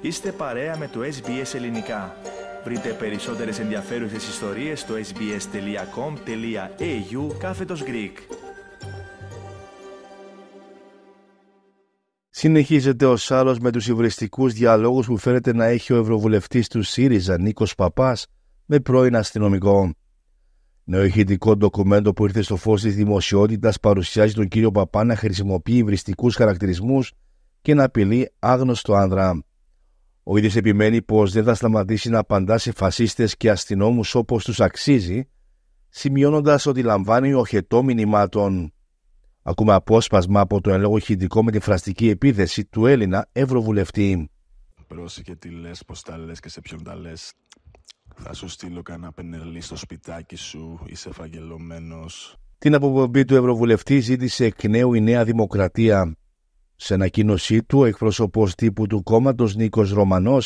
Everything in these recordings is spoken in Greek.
Είστε παρέα με το SBS Ελληνικά. Βρείτε περισσότερες ενδιαφέρουσες ιστορίες στο sbs.com.au κάθετος Greek. Συνεχίζεται ο Σάλλος με τους υβριστικούς διαλόγους που φαίνεται να έχει ο Ευρωβουλευτής του ΣΥΡΙΖΑ Νίκος Παπάς με πρώην αστυνομικό. Νεοηχητικό ντοκουμέντο που ήρθε στο φως της δημοσιότητας παρουσιάζει τον κύριο Παπά να χρησιμοποιεί υβριστικούς χαρακτηρισμούς και να απειλεί άγνωστο άνδρα. Ο ίδιος επιμένει πως δεν θα σταματήσει να απαντά σε φασίστες και αστυνόμους όπως τους αξίζει, σημειώνοντας ότι λαμβάνει οχετό μηνυμάτων. Ακούμε απόσπασμα από το ελόγο χειντικό με τη φραστική επίθεση του Έλληνα Ευρωβουλευτή. Πρόσεχε τι λες, πώς τα λες και σε ποιον τα λες. Θα σου στείλω κανένα πενελί στο σπιτάκι σου, είσαι Την αποπομπή του Ευρωβουλευτή ζήτησε εκ νέου η Νέα Δημοκρατία. Σε ανακοίνωσή του, ο εκπρόσωπος τύπου του κόμματος Νίκος Ρωμανός,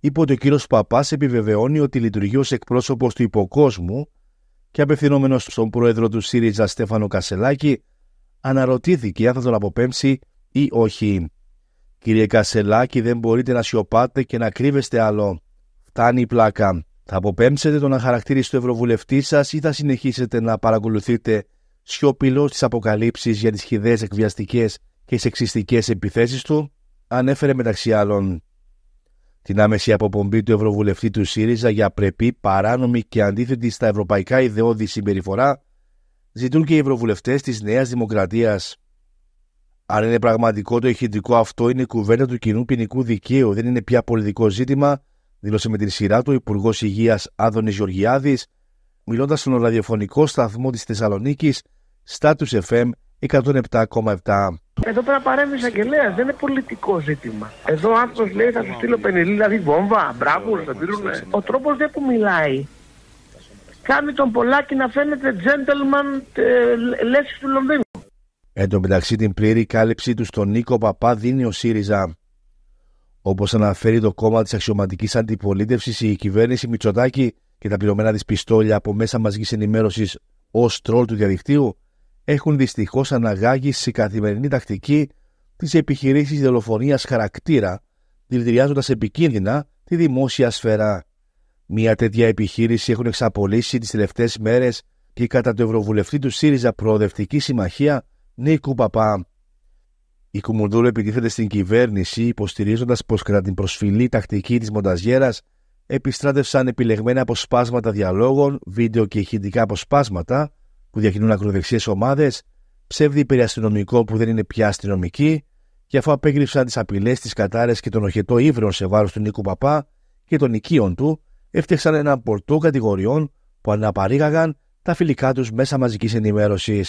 είπε ότι ο κύριος Παπάς επιβεβαιώνει ότι λειτουργεί ως εκπρόσωπος του υποκόσμου και απευθυνόμενος στον πρόεδρο του ΣΥΡΙΖΑ Στέφανο Κασελάκη, αναρωτήθηκε αν θα τον αποπέμψει ή όχι. Κύριε Κασελάκη, δεν μπορείτε να σιωπάτε και να κρύβεστε άλλο. Φτάνει η πλάκα. Θα αποπέμψετε τον αχαρακτήριστο ευρωβουλευτή σας ή θα συνεχίσετε να παρακολουθείτε σιωπηλό τις αποκαλύψεις για τις χιδαίε εκβιαστικές και σεξιστικές επιθέσεις του ανέφερε μεταξύ άλλων την άμεση αποπομπή του Ευρωβουλευτή του ΣΥΡΙΖΑ για πρεπή, παράνομη και αντίθετη στα ευρωπαϊκά ιδεώδη συμπεριφορά ζητούν και οι Ευρωβουλευτές της Νέας Δημοκρατίας. Αν είναι πραγματικό το ηχητικό αυτό, είναι κουβέντα του κοινού ποινικού δικαίου, δεν είναι πια πολιτικό ζήτημα, δήλωσε με την σειρά του Υπουργός Υγείας Άδωνης Γεωργιάδης, μιλώντας στον ραδιοφωνικό σταθμό της Θεσσαλονίκης, Status FM 107,7. Εδώ πέρα παρέμβει εισαγγελέα, δεν είναι πολιτικό ζήτημα. Εδώ ο άνθρωπος λέει θα σου στείλω πενελή, δηλαδή βόμβα, μπράβο, θα στείλουν. Ο τρόπος δεν που μιλάει κάνει τον Πολάκη να φαίνεται gentleman λέση ε, λέξη του Λονδίνου. Εν τω μεταξύ την πλήρη κάλυψή του στον Νίκο Παπά δίνει ο ΣΥΡΙΖΑ. Όπως αναφέρει το κόμμα της αξιωματικής αντιπολίτευσης, η κυβέρνηση Μητσοτάκη και τα πληρωμένα της πιστόλια από μέσα μαζικής ενημέρωσης ως τρόλ του διαδικτύου έχουν δυστυχώς αναγάγει σε καθημερινή τακτική τις επιχειρήσεις δολοφονίας χαρακτήρα, δηλητηριάζοντας επικίνδυνα τη δημόσια σφαίρα. Μια τέτοια επιχείρηση έχουν εξαπολύσει τις τελευταίες μέρες και κατά το Ευρωβουλευτή του ΣΥΡΙΖΑ Προοδευτική Συμμαχία Νίκου Παπά. Η Κουμουνδούλου επιτίθεται στην κυβέρνηση υποστηρίζοντας πως κατά την προσφυλή τακτική της Μονταζιέρας επιστράτευσαν επιλεγμένα αποσπάσματα διαλόγων, βίντεο και ηχητικά αποσπάσματα που διακινούν ακροδεξιές ομάδες, ψεύδι αστυνομικών που δεν είναι πια αστυνομικοί, και αφού απέγρυψαν τις απειλές, τις κατάρες και τον οχετό ύβρεων σε βάρος του Νίκου Παπά και των οικείων του, έφτιαξαν έναν πορτό κατηγοριών που αναπαρήγαγαν τα φιλικά τους μέσα μαζικής ενημέρωσης.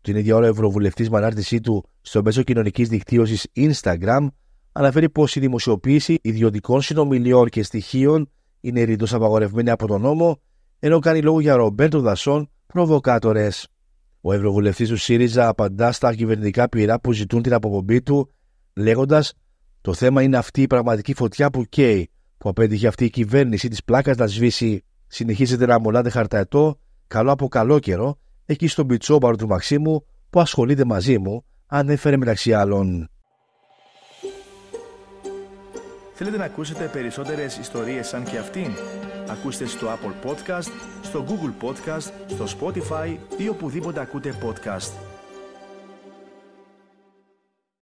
Την ίδια ώρα, ο Ευρωβουλευτής με ανάρτησή του στο μέσο κοινωνικής δικτύωσης Instagram αναφέρει πως η δημοσιοποίηση ιδιωτικών συνομιλιών και στοιχείων είναι ρητός απαγορευμένη από τον νόμο, ενώ κάνει λόγο για Ρομπέρτο Δασόν προβοκάτορες. Ο Ευρωβουλευτής του ΣΥΡΙΖΑ απαντά στα κυβερνητικά πυρά που ζητούν την αποπομπή του, λέγοντας: Το θέμα είναι αυτή η πραγματική φωτιά που καίει, που απέτυχε αυτή η κυβέρνηση της πλάκας να σβήσει. Συνεχίζεται να μολάτε χαρταετό, καλό από καλό καιρό, εκεί στον πιτσόμπαρο του Μαξίμου που ασχολείται μαζί μου, ανέφερε μεταξύ άλλων. Θέλετε να ακούσετε περισσότερες ιστορίες σαν και αυτήν? Ακούστε στο Apple Podcast, στο Google Podcast, στο Spotify ή οπουδήποτε ακούτε podcast.